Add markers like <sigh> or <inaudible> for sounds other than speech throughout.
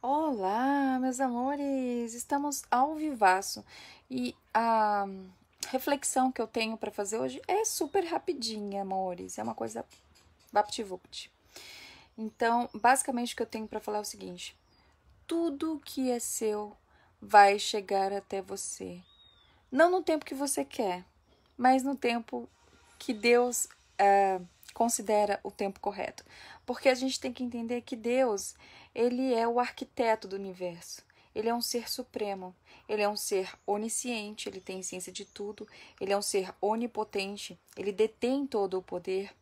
Olá, meus amores! Estamos ao vivaço e a reflexão que eu tenho para fazer hoje é super rapidinha, amores. É uma coisa vapt-vupt. Então, basicamente o que eu tenho para falar é o seguinte: tudo que é seu vai chegar até você. Não no tempo que você quer, mas no tempo que Deus é, considera o tempo correto. Porque a gente tem que entender que Deus ele é o arquiteto do universo. Ele é um ser supremo. Ele é um ser onisciente, ele tem ciência de tudo. Ele é um ser onipotente, ele detém todo o poder.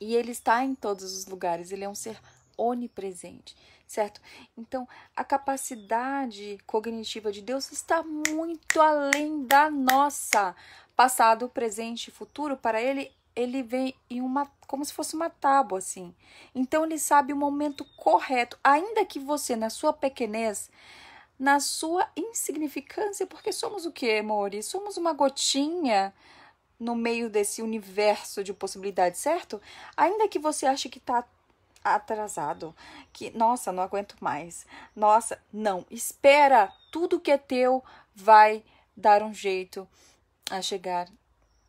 E ele está em todos os lugares, ele é um ser onipresente, certo? Então, a capacidade cognitiva de Deus está muito além da nossa. Passado, presente e futuro para ele ele vem em uma como se fosse uma tábua assim. Então ele sabe o momento correto, ainda que você na sua pequenez, na sua insignificância, porque somos o que, Mori? Somos uma gotinha no meio desse universo de possibilidades, certo? Ainda que você ache que está atrasado, que nossa, não aguento mais. Nossa, não, espera, tudo que é teu vai dar um jeito a chegar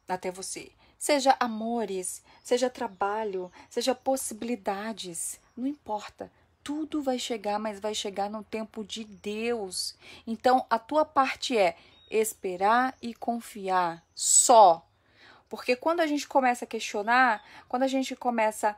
até você. Seja amores, seja trabalho, seja possibilidades, não importa. Tudo vai chegar, mas vai chegar no tempo de Deus. Então a tua parte é esperar e confiar só. Porque quando a gente começa a questionar, quando a gente começa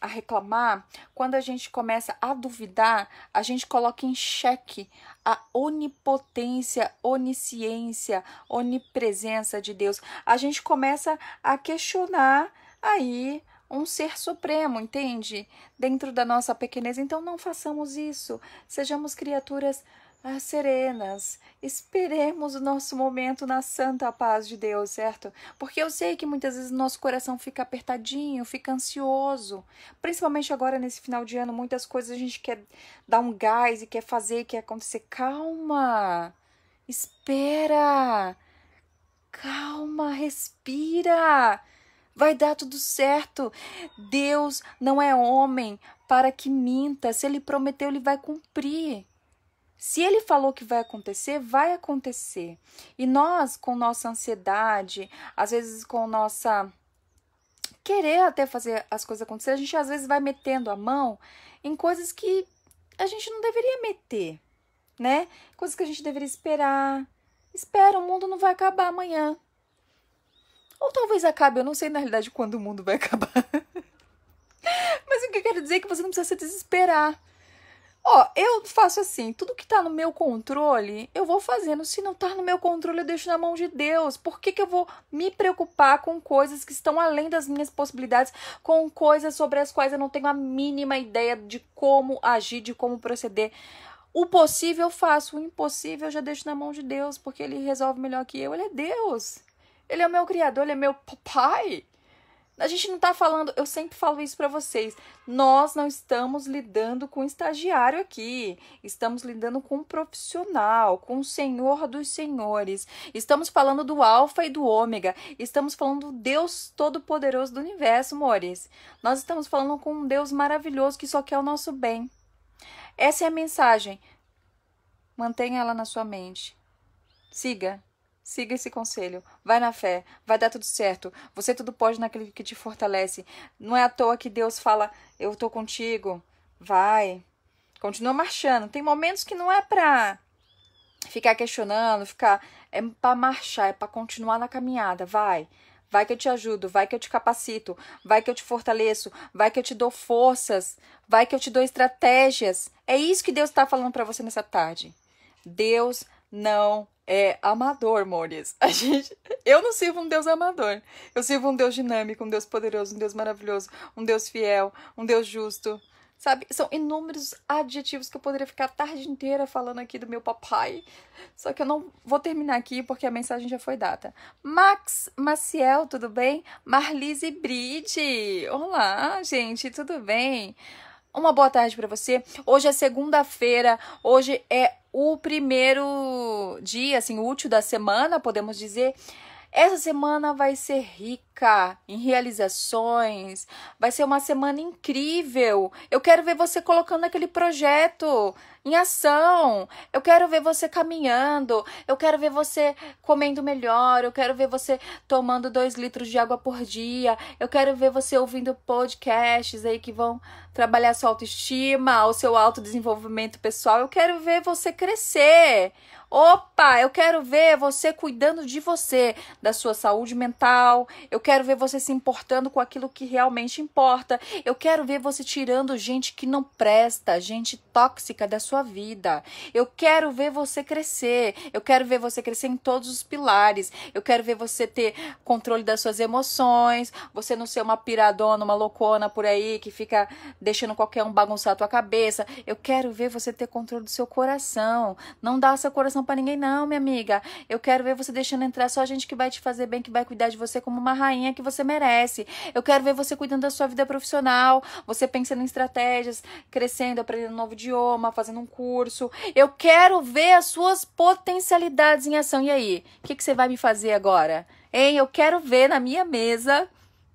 a reclamar, quando a gente começa a duvidar, a gente coloca em xeque a onipotência, onisciência, onipresença de Deus. A gente começa a questionar aí um ser supremo, entende? Dentro da nossa pequenez. Então não façamos isso. Sejamos criaturas ah, serenas, esperemos o nosso momento na santa paz de Deus, certo? Porque eu sei que muitas vezes nosso coração fica apertadinho, fica ansioso. Principalmente agora nesse final de ano, muitas coisas a gente quer dar um gás e quer fazer, quer acontecer. Calma! Espera! Calma, respira! Vai dar tudo certo. Deus não é homem para que minta. Se ele prometeu, ele vai cumprir. Se ele falou que vai acontecer, vai acontecer. E nós, com nossa ansiedade, às vezes com nossa querer até fazer as coisas acontecer, a gente às vezes vai metendo a mão em coisas que a gente não deveria meter, né? Coisas que a gente deveria esperar. Espera, o mundo não vai acabar amanhã. Ou talvez acabe, eu não sei na realidade quando o mundo vai <laughs> acabar. Mas o que eu quero dizer é que você não precisa se desesperar. Ó, eu faço assim, tudo que tá no meu controle, eu vou fazendo. Se não tá no meu controle, eu deixo na mão de Deus. Por que, que eu vou me preocupar com coisas que estão além das minhas possibilidades, com coisas sobre as quais eu não tenho a mínima ideia de como agir, de como proceder? O possível eu faço, o impossível eu já deixo na mão de Deus, porque ele resolve melhor que eu. Ele é Deus. Ele é o meu criador, ele é meu papai. A gente não está falando, eu sempre falo isso para vocês. Nós não estamos lidando com estagiário aqui. Estamos lidando com um profissional, com o Senhor dos senhores. Estamos falando do alfa e do ômega. Estamos falando do Deus todo-poderoso do universo, amores. Nós estamos falando com um Deus maravilhoso que só quer o nosso bem. Essa é a mensagem. Mantenha ela na sua mente. Siga Siga esse conselho. Vai na fé. Vai dar tudo certo. Você tudo pode naquele que te fortalece. Não é à toa que Deus fala: Eu tô contigo. Vai. Continua marchando. Tem momentos que não é pra ficar questionando, ficar. É pra marchar, é pra continuar na caminhada. Vai. Vai que eu te ajudo, vai que eu te capacito, vai que eu te fortaleço, vai que eu te dou forças, vai que eu te dou estratégias. É isso que Deus está falando para você nessa tarde. Deus não é amador, Mores. A gente, eu não sirvo um Deus amador. Eu sirvo um Deus dinâmico, um Deus poderoso, um Deus maravilhoso, um Deus fiel, um Deus justo. Sabe? São inúmeros adjetivos que eu poderia ficar a tarde inteira falando aqui do meu papai. Só que eu não vou terminar aqui porque a mensagem já foi dada. Max Maciel, tudo bem? Marlise Bride. Olá, gente, tudo bem? Uma boa tarde para você. Hoje é segunda-feira, hoje é o primeiro dia, assim, útil da semana, podemos dizer. Essa semana vai ser rica em realizações. Vai ser uma semana incrível. Eu quero ver você colocando aquele projeto em ação. Eu quero ver você caminhando. Eu quero ver você comendo melhor. Eu quero ver você tomando dois litros de água por dia. Eu quero ver você ouvindo podcasts aí que vão trabalhar sua autoestima, o seu autodesenvolvimento pessoal. Eu quero ver você crescer. Opa, eu quero ver você cuidando de você, da sua saúde mental. Eu quero quero ver você se importando com aquilo que realmente importa. Eu quero ver você tirando gente que não presta, gente tóxica da sua vida. Eu quero ver você crescer. Eu quero ver você crescer em todos os pilares. Eu quero ver você ter controle das suas emoções, você não ser uma piradona, uma loucona por aí que fica deixando qualquer um bagunçar a tua cabeça. Eu quero ver você ter controle do seu coração. Não dá seu coração para ninguém não, minha amiga. Eu quero ver você deixando entrar só gente que vai te fazer bem, que vai cuidar de você como uma rainha rainha que você merece. Eu quero ver você cuidando da sua vida profissional, você pensando em estratégias, crescendo, aprendendo um novo idioma, fazendo um curso. Eu quero ver as suas potencialidades em ação. E aí? O que, que você vai me fazer agora? Hein? Eu quero ver na minha mesa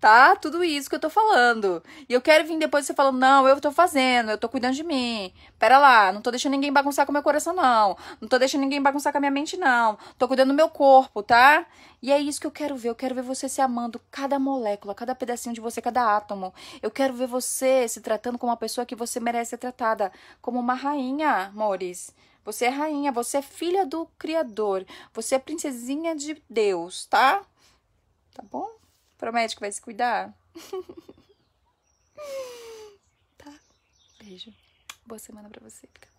tá? Tudo isso que eu tô falando. E eu quero vir depois você falando, não, eu tô fazendo, eu tô cuidando de mim. Pera lá, não tô deixando ninguém bagunçar com meu coração, não. Não tô deixando ninguém bagunçar com a minha mente, não. Tô cuidando do meu corpo, tá? E é isso que eu quero ver. Eu quero ver você se amando cada molécula, cada pedacinho de você, cada átomo. Eu quero ver você se tratando como uma pessoa que você merece ser tratada. Como uma rainha, amores. Você é rainha, você é filha do Criador. Você é princesinha de Deus, tá? Tá bom? Promete que vai se cuidar? tá. Beijo. Boa semana pra você, fica